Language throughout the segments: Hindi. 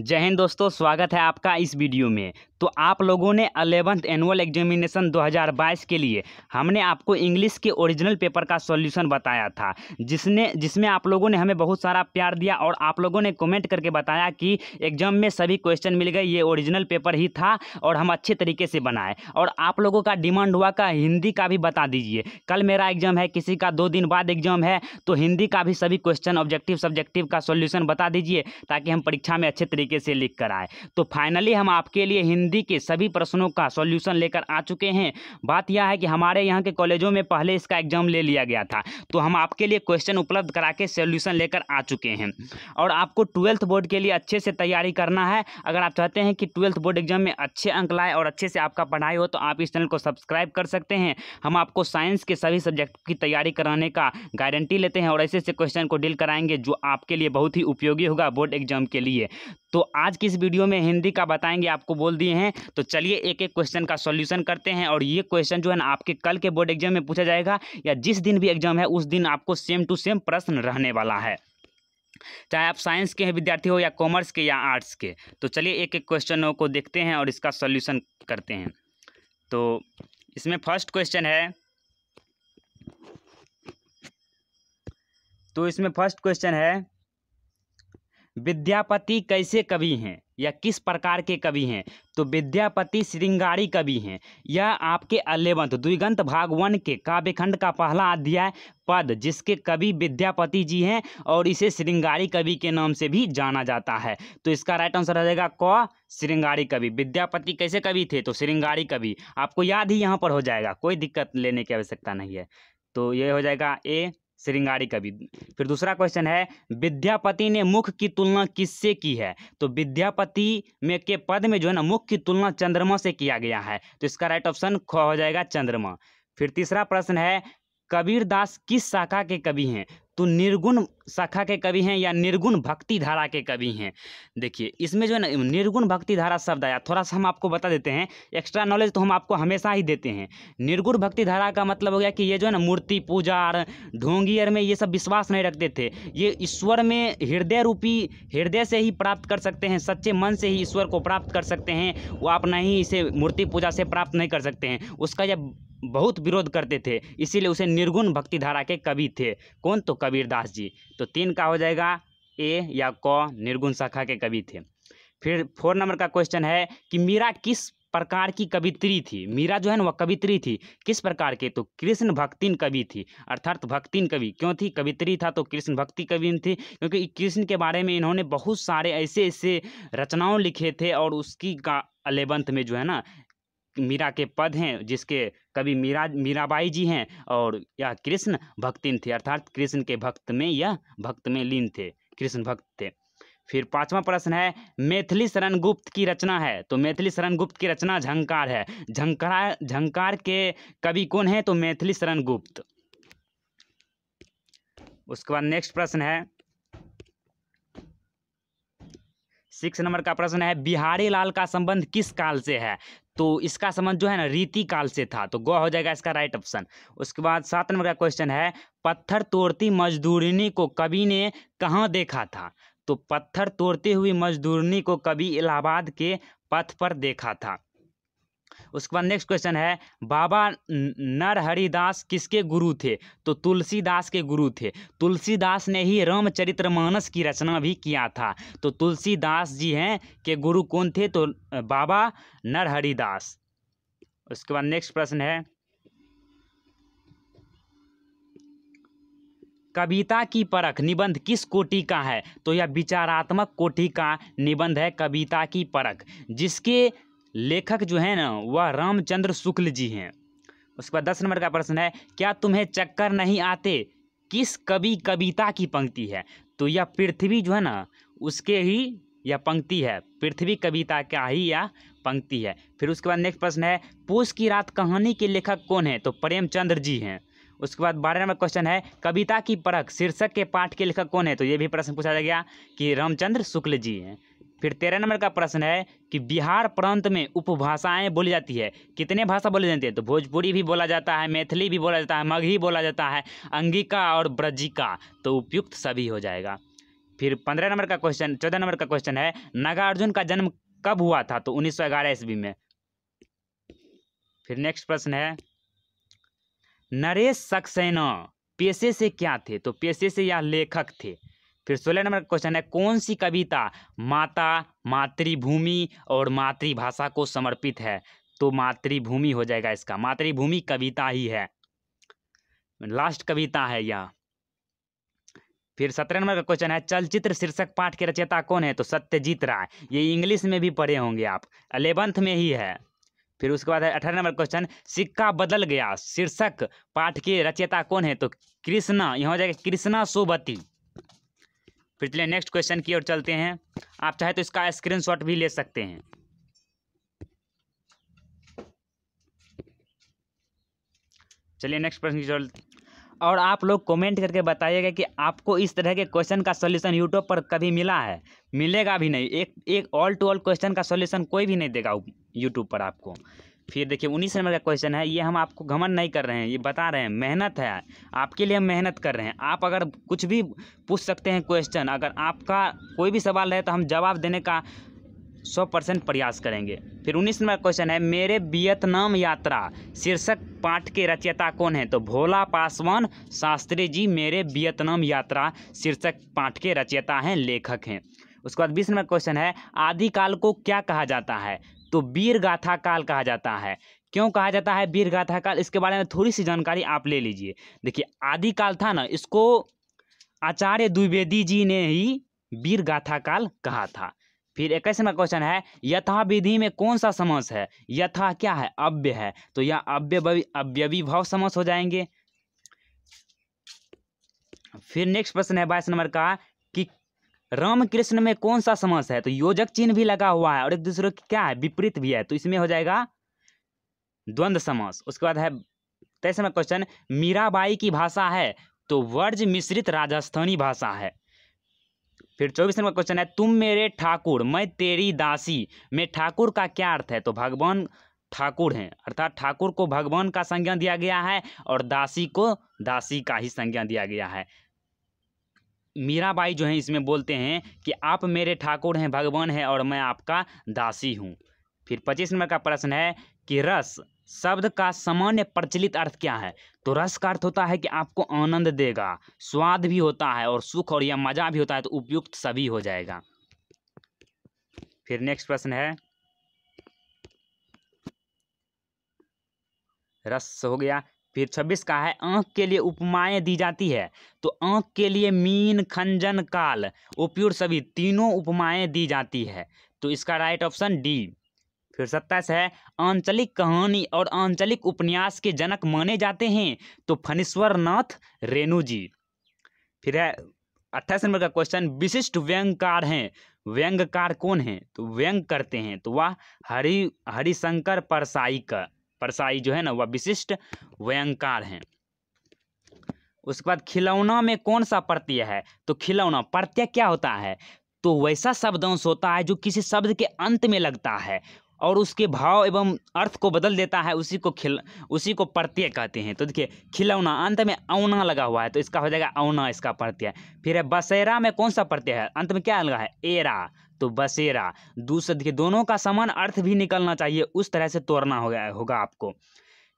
जय हिंद दोस्तों स्वागत है आपका इस वीडियो में तो आप लोगों ने अलेवंथ एनुअल एग्जामिनेशन 2022 के लिए हमने आपको इंग्लिश के ओरिजिनल पेपर का सॉल्यूशन बताया था जिसने जिसमें आप लोगों ने हमें बहुत सारा प्यार दिया और आप लोगों ने कमेंट करके बताया कि एग्जाम में सभी क्वेश्चन मिल गए ये ओरिजिनल पेपर ही था और हम अच्छे तरीके से बनाए और आप लोगों का डिमांड हुआ का हिंदी का भी बता दीजिए कल मेरा एग्जाम है किसी का दो दिन बाद एग्जाम है तो हिंदी का भी सभी क्वेश्चन ऑब्जेक्टिव सब्जेक्टिव का सोल्यूशन बता दीजिए ताकि हम परीक्षा में अच्छे तरीके तरीके से लिख कर आए तो फाइनली हम आपके लिए हिंदी के सभी प्रश्नों का सॉल्यूशन लेकर आ चुके हैं बात यह है कि हमारे यहाँ के कॉलेजों में पहले इसका एग्जाम ले लिया गया था तो हम आपके लिए क्वेश्चन उपलब्ध करा के सोल्यूशन लेकर आ चुके हैं और आपको ट्वेल्थ बोर्ड के लिए अच्छे से तैयारी करना है अगर आप चाहते हैं कि ट्वेल्थ बोर्ड एग्जाम में अच्छे अंक लाए और अच्छे से आपका पढ़ाई हो तो आप इस चैनल को सब्सक्राइब कर सकते हैं हम आपको साइंस के सभी सब्जेक्ट की तैयारी कराने का गारंटी लेते हैं और ऐसे ऐसे क्वेश्चन को डील कराएंगे जो आपके लिए बहुत ही उपयोगी होगा बोर्ड एग्जाम के लिए तो तो आज की इस वीडियो में हिंदी का बताएंगे आपको बोल दिए हैं तो चलिए एक एक क्वेश्चन का सॉल्यूशन करते हैं और ये क्वेश्चन जो है ना आपके कल के बोर्ड एग्जाम में पूछा जाएगा या जिस दिन भी एग्जाम है उस दिन आपको सेम टू सेम प्रश्न रहने वाला है चाहे आप साइंस के विद्यार्थी हो या कॉमर्स के या आर्ट्स के तो चलिए एक एक क्वेश्चनों को देखते हैं और इसका सॉल्यूशन करते हैं तो इसमें फर्स्ट क्वेश्चन है तो इसमें फर्स्ट क्वेश्चन है विद्यापति कैसे कवि हैं या किस प्रकार के कवि हैं तो विद्यापति श्रृंगारी कवि हैं यह आपके अलेवंथ द्विगंत भाग वन के काव्यखंड का पहला अध्याय पद जिसके कवि विद्यापति जी हैं और इसे श्रृंगारी कवि के नाम से भी जाना जाता है तो इसका राइट आंसर हो जाएगा क श्रृंगारी कवि विद्यापति कैसे कवि थे तो श्रृंगारी कवि आपको याद ही यहाँ पर हो जाएगा कोई दिक्कत लेने की आवश्यकता नहीं है तो ये हो जाएगा ए श्रृंगारी कवि फिर दूसरा क्वेश्चन है विद्यापति ने मुख की तुलना किससे की है तो विद्यापति में के पद में जो है ना मुख की तुलना चंद्रमा से किया गया है तो इसका राइट ऑप्शन ख हो जाएगा चंद्रमा फिर तीसरा प्रश्न है कबीर दास किस शाखा के कवि हैं तो निर्गुण शाखा के कवि हैं या निर्गुण भक्ति धारा के कवि हैं देखिए इसमें जो है ना निर्गुण भक्ति धारा शब्द आया थोड़ा सा हम आपको बता देते हैं एक्स्ट्रा नॉलेज तो हम आपको हमेशा ही देते हैं निर्गुण भक्ति धारा का मतलब हो गया कि ये जो है ना मूर्ति पूजा और ढोंगियर में ये सब विश्वास नहीं रखते थे ये ईश्वर में हृदय रूपी हृदय से ही प्राप्त कर सकते हैं सच्चे मन से ही ईश्वर को प्राप्त कर सकते हैं वो आप नहीं इसे मूर्ति पूजा से प्राप्त नहीं कर सकते हैं उसका जब बहुत विरोध करते थे इसीलिए उसे निर्गुण भक्ति धारा के कवि थे कौन तो कबीरदास जी तो तीन का हो जाएगा ए या क निर्गुण शाखा के कवि थे फिर फोर नंबर का क्वेश्चन है कि मीरा किस प्रकार की कवित्री थी मीरा जो है ना वह कवित्री थी किस प्रकार के तो कृष्ण भक्तिन कवि थी अर्थात भक्तिन कवि क्यों थी कवित्री था तो कृष्ण भक्ति कवि थी क्योंकि कृष्ण के बारे में इन्होंने बहुत सारे ऐसे ऐसे रचनाओं लिखे थे और उसकी का अलेवंथ में जो है ना मीरा के पद हैं जिसके कवि मीरा मीराबाई जी हैं और यह कृष्ण भक्तिन थे अर्थात कृष्ण के भक्त में यह भक्त में लीन थे कृष्ण भक्त थे फिर पांचवा प्रश्न है मैथिली शरण गुप्त की रचना है तो मैथिली शरण गुप्त की रचना झंकार है झंकारा झंकार के कवि कौन है तो मैथिली शरण गुप्त उसके बाद नेक्स्ट प्रश्न है सिक्स नंबर का प्रश्न है बिहारी लाल का संबंध किस काल से है तो इसका संबंध जो है ना रीति काल से था तो गौ हो जाएगा इसका राइट ऑप्शन उसके बाद सात नंबर का क्वेश्चन है पत्थर तोड़ती मजदूरनी को कवि ने कहाँ देखा था तो पत्थर तोड़ती हुई मजदूरनी को कवि इलाहाबाद के पथ पर देखा था उसके बाद नेक्स्ट क्वेश्चन है बाबा नरहरिदास किसके गुरु थे तो तुलसीदास के गुरु थे तुलसीदास ने ही रामचरित्र मानस की रचना भी किया था तो तुलसीदास जी हैं के गुरु कौन थे तो बाबा नरहरिदास उसके बाद नेक्स्ट प्रश्न है कविता की परख निबंध किस कोटि का है तो यह विचारात्मक कोटि का निबंध है कविता की परख जिसके लेखक जो है ना वह रामचंद्र शुक्ल जी हैं उसके बाद दस नंबर का प्रश्न है क्या तुम्हें चक्कर नहीं आते किस कवि कविता की पंक्ति है तो यह पृथ्वी जो है ना उसके ही यह पंक्ति है पृथ्वी कविता का ही यह पंक्ति है फिर उसके बाद नेक्स्ट प्रश्न है पूस की रात कहानी के लेखक कौन है तो प्रेमचंद्र जी हैं उसके बाद बारह नंबर क्वेश्चन है कविता की परख शीर्षक के पाठ के लेखक कौन है तो ये भी प्रश्न पूछा गया कि रामचंद्र शुक्ल जी हैं फिर तेरह नंबर का प्रश्न है कि बिहार प्रांत में उपभाषाएं बोली जाती है कितने भाषा बोली जाती है तो भोजपुरी भी बोला जाता है मैथिली भी बोला जाता है मगही बोला जाता है अंगिका और ब्रजिका तो उपयुक्त सभी हो जाएगा फिर पंद्रह नंबर का क्वेश्चन चौदह नंबर का क्वेश्चन है नागार्जुन का जन्म कब हुआ था तो उन्नीस सौ ग्यारह ईस्वी में फिर नेक्स्ट प्रश्न है नरेश सक्सेना पेशे से क्या थे तो पेशे से यह लेखक थे फिर सोलह नंबर क्वेश्चन है कौन सी कविता माता मातृभूमि और मातृभाषा को समर्पित है तो मातृभूमि हो जाएगा इसका मातृभूमि कविता ही है लास्ट कविता है यह फिर सत्रह नंबर का क्वेश्चन है चलचित्र शीर्षक पाठ के रचयिता कौन है तो सत्यजीत राय ये इंग्लिश में भी पढ़े होंगे आप अलेवंथ में ही है फिर उसके बाद है अठारह नंबर क्वेश्चन सिक्का बदल गया शीर्षक पाठ के रचयिता कौन है तो कृष्णा यहाँ हो जाएगा कृष्णा सोबती फिर चलिए नेक्स्ट क्वेश्चन की ओर चलते हैं आप चाहे तो इसका स्क्रीनशॉट भी ले सकते हैं चलिए नेक्स्ट प्रश्न की ओर और आप लोग कमेंट करके बताइएगा कि आपको इस तरह के क्वेश्चन का सॉल्यूशन यूट्यूब पर कभी मिला है मिलेगा भी नहीं एक एक ऑल टू ऑल क्वेश्चन का सॉल्यूशन कोई भी नहीं देगा यूट्यूब पर आपको फिर देखिए उन्नीस नंबर का क्वेश्चन है ये हम आपको घमन नहीं कर रहे हैं ये बता रहे हैं मेहनत है आपके लिए हम मेहनत कर रहे हैं आप अगर कुछ भी पूछ सकते हैं क्वेश्चन अगर आपका कोई भी सवाल है तो हम जवाब देने का सौ परसेंट प्रयास करेंगे फिर उन्नीस नंबर क्वेश्चन है मेरे वियतनाम यात्रा शीर्षक पाठ के रचयिता कौन है तो भोला पासवान शास्त्री जी मेरे वियतनाम यात्रा शीर्षक पाठ के रचयिता हैं लेखक हैं उसके बाद बीस नंबर क्वेश्चन है आदिकाल को क्या कहा जाता है तो वीर गाथा काल कहा जाता है क्यों कहा जाता है वीर गाथा काल इसके बारे में थोड़ी सी जानकारी आप ले लीजिए देखिए आदिकाल था ना इसको आचार्य द्विवेदी जी ने ही वीर गाथा काल कहा था फिर इक्कीस नंबर क्वेश्चन है यथा विधि में कौन सा समास है यथा क्या है अव्य है तो यह अव्य अव्यवी भाव समास हो जाएंगे फिर नेक्स्ट प्रश्न है बाईस नंबर का रामकृष्ण में कौन सा समास है तो योजक चिन्ह भी लगा हुआ है और एक दूसरे की क्या है विपरीत भी है तो इसमें हो जाएगा द्वंद समास उसके बाद है तेईस नंबर क्वेश्चन मीराबाई की भाषा है तो वर्ज मिश्रित राजस्थानी भाषा है फिर चौबीस नंबर क्वेश्चन है तुम मेरे ठाकुर मैं तेरी दासी में ठाकुर का क्या अर्थ है तो भगवान ठाकुर हैं अर्थात ठाकुर को भगवान का संज्ञा दिया गया है और दासी को दासी का ही संज्ञा दिया गया है मीराबाई जो है इसमें बोलते हैं कि आप मेरे ठाकुर हैं भगवान हैं और मैं आपका दासी हूँ फिर पच्चीस नंबर का प्रश्न है कि रस शब्द का सामान्य प्रचलित अर्थ क्या है तो रस का अर्थ होता है कि आपको आनंद देगा स्वाद भी होता है और सुख और या मजा भी होता है तो उपयुक्त सभी हो जाएगा फिर नेक्स्ट प्रश्न है रस हो गया फिर छब्बीस का है आँख के लिए उपमाएं दी जाती है तो आँख के लिए मीन खंजन काल उपयुक्त सभी तीनों उपमाएं दी जाती है तो इसका राइट ऑप्शन डी फिर सत्ताईस है आंचलिक कहानी और आंचलिक उपन्यास के जनक माने जाते हैं तो फणीश्वर नाथ रेणु जी फिर है अट्ठाईस नंबर का क्वेश्चन विशिष्ट व्यंगकार हैं व्यंगकार कौन हैं तो व्यंग करते हैं तो वह हरि हरिशंकर परसाई का परसाई जो है ना वह विशिष्ट व्यंकार हैं उसके बाद खिलौना में कौन सा प्रत्यय है तो खिलौना प्रत्यय क्या होता है तो वैसा शब्दांश होता है जो किसी शब्द के अंत में लगता है और उसके भाव एवं अर्थ को बदल देता है उसी को खिल उसी को प्रत्यय कहते हैं तो देखिए खिलौना अंत में औना लगा हुआ है तो इसका हो जाएगा औना इसका प्रत्यय फिर है बसेरा में कौन सा प्रत्यय है अंत में क्या लगा है एरा तो बसेरा दूसरा देखिए दोनों का समान अर्थ भी निकलना चाहिए उस तरह से तोड़ना होगा होगा आपको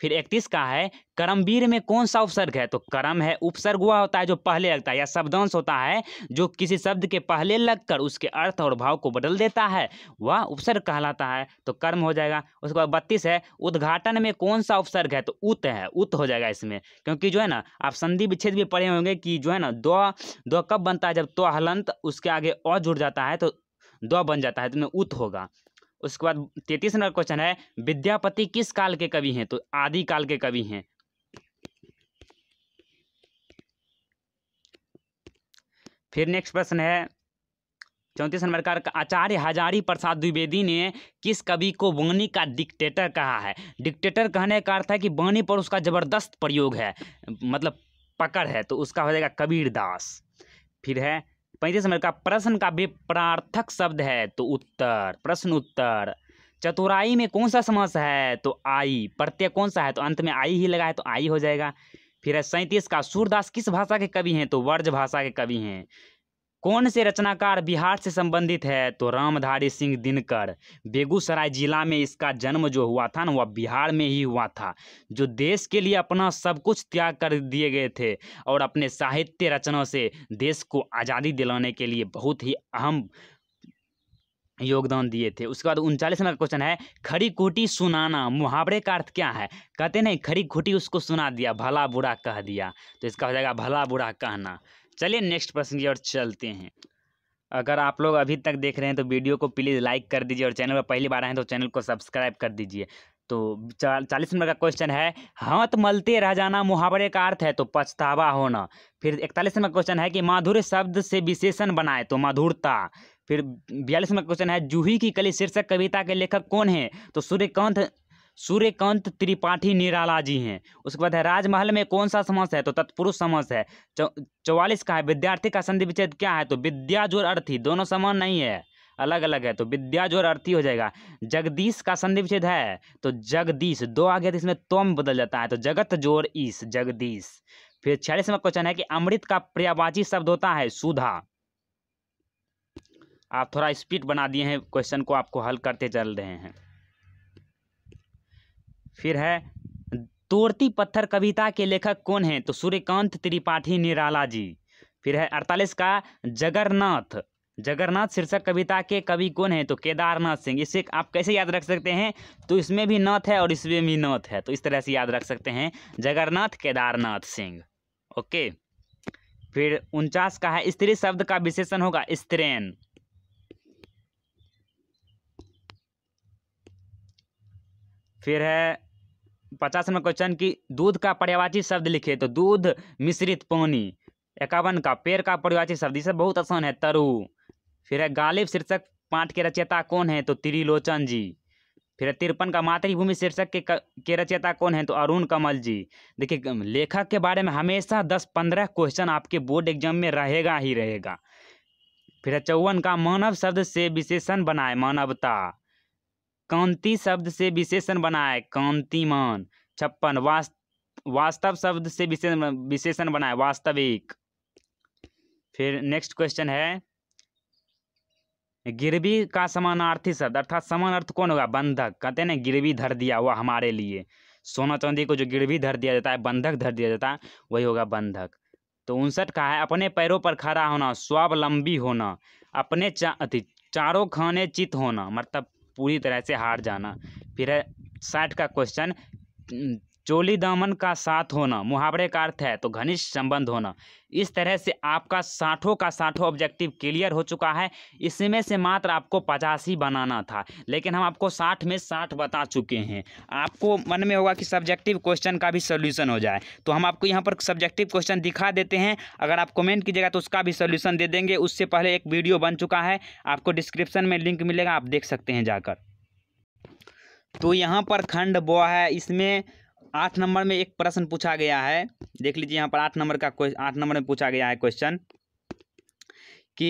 फिर इकतीस का है कर्मवीर में कौन सा उपसर्ग है तो कर्म है उपसर्ग हुआ होता है जो पहले लगता है या शब्दांश होता है जो किसी शब्द के पहले लगकर उसके अर्थ और भाव को बदल देता है वह उपसर्ग कहलाता है तो कर्म हो जाएगा उसके बाद बत्तीस है उद्घाटन में कौन सा उपसर्ग है तो उत है उत हो जाएगा इसमें क्योंकि जो है ना आप संधि विच्छेद भी पढ़े होंगे कि जो है ना दो दो कब बनता है जब तो हलंत उसके आगे अ जुड़ जाता है तो द बन जाता है तो इसमें उत होगा उसके बाद तैतीस नंबर क्वेश्चन है विद्यापति किस काल के कवि हैं तो आदि काल के कवि हैं फिर नेक्स्ट प्रश्न है चौंतीस नंबर का आचार्य हजारी प्रसाद द्विवेदी ने किस कवि को वाणी का डिक्टेटर कहा है डिक्टेटर कहने का अर्थ है कि वाणी पर उसका ज़बरदस्त प्रयोग है मतलब पकड़ है तो उसका हो जाएगा कबीर दास फिर है पैंतीस नंबर का प्रश्न का भी प्रार्थक शब्द है तो उत्तर प्रश्न उत्तर चतुराई में कौन सा समास है तो आई प्रत्यय कौन सा है तो अंत में आई ही लगा है तो आई हो जाएगा फिर है सैंतीस का सूरदास किस भाषा के कवि हैं तो वर्ज भाषा के कवि हैं कौन से रचनाकार बिहार से संबंधित है तो रामधारी सिंह दिनकर बेगूसराय जिला में इसका जन्म जो हुआ था ना वह बिहार में ही हुआ था जो देश के लिए अपना सब कुछ त्याग कर दिए गए थे और अपने साहित्य रचना से देश को आज़ादी दिलाने के लिए बहुत ही अहम योगदान दिए थे उसके बाद उनचालीस नंबर क्वेश्चन है खड़ी खोटी सुनाना मुहावरे का अर्थ क्या है कहते नहीं खड़ी खोटी उसको सुना दिया भला बुरा कह दिया तो इसका हो जाएगा भला बुरा कहना चलिए नेक्स्ट प्रश्न की ओर चलते हैं अगर आप लोग अभी तक देख रहे हैं तो वीडियो को प्लीज़ लाइक कर दीजिए और चैनल पर पहली बार आए हैं तो चैनल को सब्सक्राइब कर दीजिए तो चालीस नंबर का क्वेश्चन है हाथ मलते रह जाना मुहावरे का अर्थ है तो पछतावा होना फिर इकतालीस नंबर क्वेश्चन है कि माधुर्य शब्द से विशेषण बनाए तो मधुरता फिर बयालीस नंबर क्वेश्चन है जूही की कली शीर्षक कविता के लेखक कौन है तो सूर्यकांत सूर्यकांत त्रिपाठी निराला जी हैं उसके बाद है राजमहल में कौन सा समास है तो तत्पुरुष समास है चौवालीस का है विद्यार्थी का संधि विच्छेद क्या है तो विद्या जोर अर्थी दोनों समान नहीं है अलग अलग है तो विद्या जोर अर्थी हो जाएगा जगदीश का संधि विच्छेद है तो जगदीश दो आ गया तो इसमें तोम बदल जाता है तो जगत जोर ईस जगदीश फिर छियालीस नंबर क्वेश्चन है कि अमृत का पर्यावाची शब्द होता है सुधा आप थोड़ा स्पीड बना दिए हैं क्वेश्चन को आपको हल करते चल रहे हैं फिर है तोरती पत्थर कविता के लेखक कौन हैं तो सूर्यकांत त्रिपाठी निराला जी फिर है अड़तालीस का जगरनाथ जगन्नाथ शीर्षक कविता के कवि कौन है तो केदारनाथ सिंह इसे आप कैसे याद रख सकते हैं तो इसमें भी नाथ है और इसमें भी नाथ है तो इस तरह से याद रख सकते हैं जगन्नाथ केदारनाथ सिंह ओके फिर उनचास का है स्त्री शब्द का विशेषण होगा स्त्रीन फिर है पचास नंबर क्वेश्चन की दूध का पर्यावाची शब्द लिखे तो दूध मिश्रित पानी इक्यावन का पेड़ का पर्यावाची शब्द इसे बहुत आसान है तरु फिर है गालिब शीर्षक पाठ के रचयिता कौन है तो त्रिलोचन जी फिर तिरपन का मातृभूमि शीर्षक के के रचयिता कौन है तो अरुण कमल जी देखिए लेखक के बारे में हमेशा दस पंद्रह क्वेश्चन आपके बोर्ड एग्जाम में रहेगा ही रहेगा फिर चौवन का मानव शब्द से विशेषण बनाए मानवता कांति शब्द से विशेषण बना है कांतिमान छप्पन वास्त वास्तव शब्द से विशेषण विशेषण बना है वास्तविक फिर नेक्स्ट क्वेश्चन है गिरवी का समानार्थी शब्द अर्थात समान अर्थ कौन होगा बंधक कहते हैं ना गिरवी धर दिया हुआ हमारे लिए सोना चांदी को जो गिरवी धर दिया जाता है बंधक धर दिया जाता है वही होगा बंधक तो उनसठ का है अपने पैरों पर खड़ा होना स्वावलंबी होना अपने चा, चारों खाने चित होना मतलब पूरी तरह से हार जाना फिर है साठ का क्वेश्चन चोली दामन का साथ होना मुहावरे का अर्थ है तो घनिष्ठ संबंध होना इस तरह से आपका साठों का साठों ऑब्जेक्टिव क्लियर हो चुका है इसमें से मात्र आपको पचासी बनाना था लेकिन हम आपको साठ में साठ बता चुके हैं आपको मन में होगा कि सब्जेक्टिव क्वेश्चन का भी सोल्यूशन हो जाए तो हम आपको यहाँ पर सब्जेक्टिव क्वेश्चन दिखा देते हैं अगर आप कमेंट कीजिएगा तो उसका भी सोल्यूशन दे देंगे उससे पहले एक वीडियो बन चुका है आपको डिस्क्रिप्शन में लिंक मिलेगा आप देख सकते हैं जाकर तो यहाँ पर खंड ब है इसमें आठ नंबर में एक प्रश्न पूछा गया है देख लीजिए यहाँ पर आठ नंबर का आठ नंबर में पूछा गया है क्वेश्चन कि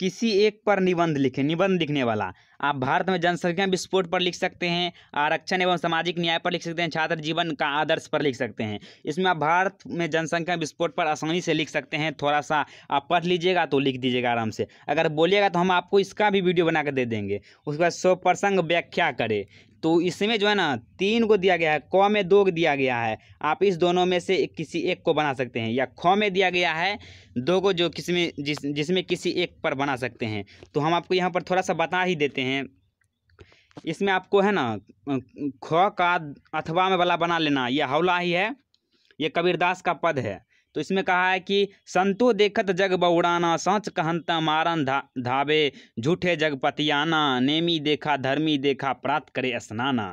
किसी एक पर निबंध लिखें निबंध लिखने वाला आप भारत में जनसंख्या विस्फोट पर लिख सकते हैं आरक्षण एवं सामाजिक न्याय पर लिख सकते हैं छात्र जीवन का आदर्श पर लिख सकते हैं इसमें आप भारत में जनसंख्या विस्फोट पर आसानी से लिख सकते हैं थोड़ा सा आप पढ़ लीजिएगा तो लिख दीजिएगा आराम से अगर बोलिएगा तो हम आपको इसका भी वीडियो बना कर दे देंगे उसके बाद सौ प्रसंग व्याख्या करें तो इसमें जो है ना तीन को दिया गया है क में दो दिया गया है आप इस दोनों में से किसी एक को बना सकते हैं या ख में दिया गया है दो को जो किसमें जिस जिसमें किसी एक पर बना सकते हैं तो हम आपको यहाँ पर थोड़ा सा बता ही देते हैं इसमें आपको है ना ख का अथवा में वाला बना लेना यह हौला ही है ये कबीरदास का पद है तो इसमें कहा है कि संतो देखत जग बउड़ाना सच कहंता मारन धा धावे झूठे जग पतियाना नेमी देखा धर्मी देखा प्रात करे स्नाना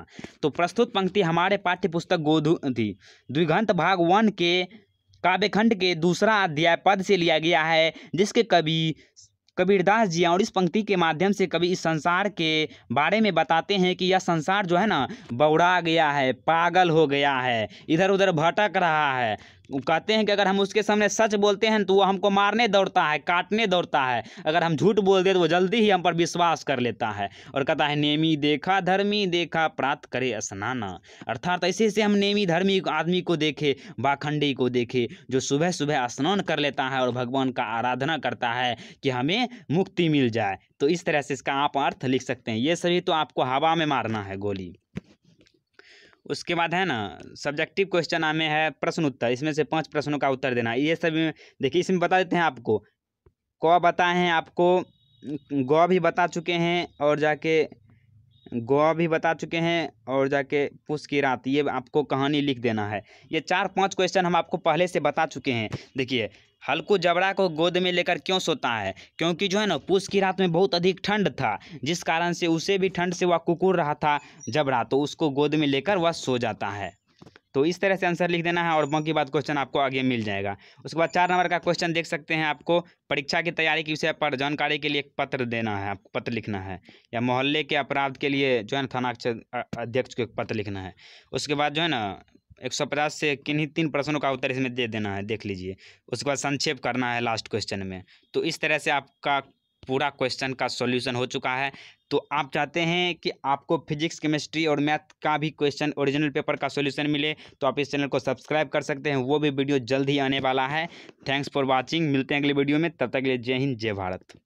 तो प्रस्तुत पंक्ति हमारे पाठ्य पुस्तक गोधु थी द्विघंत भाग वन के काव्यखंड के दूसरा अध्याय पद से लिया गया है जिसके कवि कबीरदास जी और इस पंक्ति के माध्यम से कभी इस संसार के बारे में बताते हैं कि यह संसार जो है ना बौड़ा गया है पागल हो गया है इधर उधर भटक रहा है कहते हैं कि अगर हम उसके सामने सच बोलते हैं तो वो हमको मारने दौड़ता है काटने दौड़ता है अगर हम झूठ बोल दे तो वो जल्दी ही हम पर विश्वास कर लेता है और कहता है नेमी देखा धर्मी देखा प्रात करे स्नाना अर्थात ऐसे से हम नेमी धर्मी आदमी को देखे बाखंडी को देखे जो सुबह सुबह स्नान कर लेता है और भगवान का आराधना करता है कि हमें मुक्ति मिल जाए तो इस तरह से इसका आप अर्थ लिख सकते हैं ये सभी तो आपको हवा में मारना है गोली उसके बाद है ना सब्जेक्टिव क्वेश्चन हमें है प्रश्न उत्तर इसमें से पांच प्रश्नों का उत्तर देना ये सभी देखिए इसमें बता देते हैं आपको क बताए हैं आपको ग भी बता चुके हैं और जाके ग भी बता चुके हैं और जाके पुष की रात ये आपको कहानी लिख देना है ये चार पांच क्वेश्चन हम आपको पहले से बता चुके हैं देखिए हल्कू जबड़ा को गोद में लेकर क्यों सोता है क्योंकि जो है ना पूछ की रात में बहुत अधिक ठंड था जिस कारण से उसे भी ठंड से वह कुकुर रहा था जबड़ा तो उसको गोद में लेकर वह सो जाता है तो इस तरह से आंसर लिख देना है और बाकी बात क्वेश्चन आपको आगे मिल जाएगा उसके बाद चार नंबर का क्वेश्चन देख सकते हैं आपको परीक्षा की तैयारी के विषय पर जानकारी के लिए एक पत्र देना है आपको पत्र लिखना है या मोहल्ले के अपराध के लिए जो है ना थाना अध्यक्ष को एक पत्र लिखना है उसके बाद जो है ना एक सौ पचास से किन्हीं तीन प्रश्नों का उत्तर इसमें दे देना है देख लीजिए उसके बाद संक्षेप करना है लास्ट क्वेश्चन में तो इस तरह से आपका पूरा क्वेश्चन का सॉल्यूशन हो चुका है तो आप चाहते हैं कि आपको फिजिक्स केमिस्ट्री और मैथ का भी क्वेश्चन ओरिजिनल पेपर का सॉल्यूशन मिले तो आप इस चैनल को सब्सक्राइब कर सकते हैं वो भी वीडियो जल्द ही आने वाला है थैंक्स फॉर वॉचिंग मिलते हैं अगले वीडियो में तब तक के लिए जय हिंद जय भारत